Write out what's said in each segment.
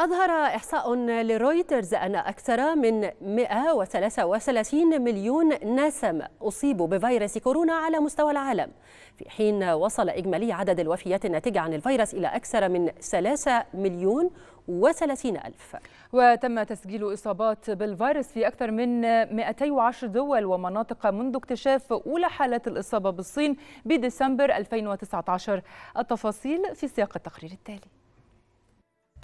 أظهر إحصاء لرويترز أن أكثر من 133 مليون نسم أصيبوا بفيروس كورونا على مستوى العالم في حين وصل إجمالي عدد الوفيات الناتجة عن الفيروس إلى أكثر من 3 مليون و ألف وتم تسجيل إصابات بالفيروس في أكثر من 210 دول ومناطق منذ اكتشاف أولى حالات الإصابة بالصين بديسمبر 2019 التفاصيل في سياق التقرير التالي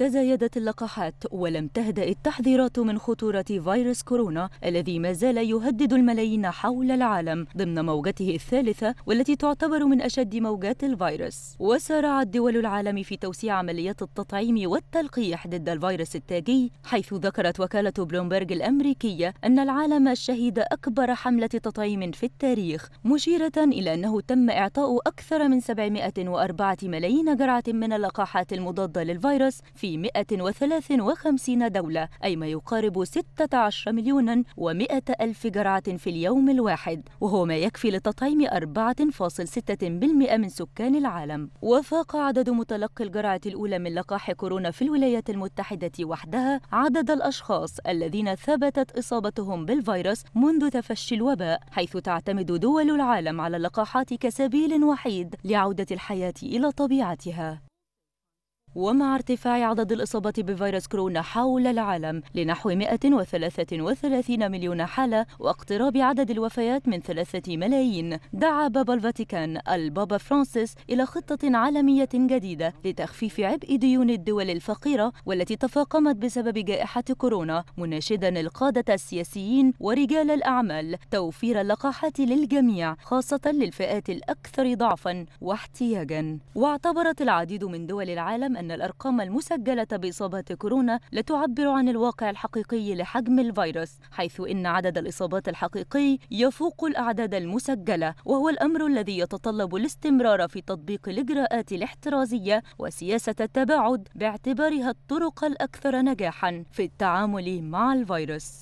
تزايدت اللقاحات ولم تهدأ التحذيرات من خطورة فيروس كورونا الذي ما زال يهدد الملايين حول العالم ضمن موجته الثالثة والتي تعتبر من أشد موجات الفيروس وسارعت دول العالم في توسيع عمليات التطعيم والتلقيح ضد الفيروس التاجي حيث ذكرت وكالة بلومبرج الأمريكية أن العالم شهد أكبر حملة تطعيم في التاريخ مشيرة إلى أنه تم إعطاء أكثر من 704 ملايين جرعة من اللقاحات المضادة للفيروس في في 153 دولة أي ما يقارب 16 مليون و100 ألف جرعة في اليوم الواحد وهو ما يكفي لتطعيم 4.6% من سكان العالم وفاق عدد متلقي الجرعة الأولى من لقاح كورونا في الولايات المتحدة وحدها عدد الأشخاص الذين ثبتت إصابتهم بالفيروس منذ تفشي الوباء حيث تعتمد دول العالم على اللقاحات كسبيل وحيد لعودة الحياة إلى طبيعتها ومع ارتفاع عدد الإصابة بفيروس كورونا حول العالم لنحو 133 مليون حالة واقتراب عدد الوفيات من 3 ملايين دعا بابا الفاتيكان البابا فرانسيس إلى خطة عالمية جديدة لتخفيف عبء ديون الدول الفقيرة والتي تفاقمت بسبب جائحة كورونا مناشدا القادة السياسيين ورجال الأعمال توفير اللقاحات للجميع خاصة للفئات الأكثر ضعفا واحتياجا واعتبرت العديد من دول العالم أن الأرقام المسجلة بإصابات كورونا لا تعبر عن الواقع الحقيقي لحجم الفيروس حيث إن عدد الإصابات الحقيقي يفوق الأعداد المسجلة وهو الأمر الذي يتطلب الاستمرار في تطبيق الإجراءات الاحترازية وسياسة التباعد باعتبارها الطرق الأكثر نجاحا في التعامل مع الفيروس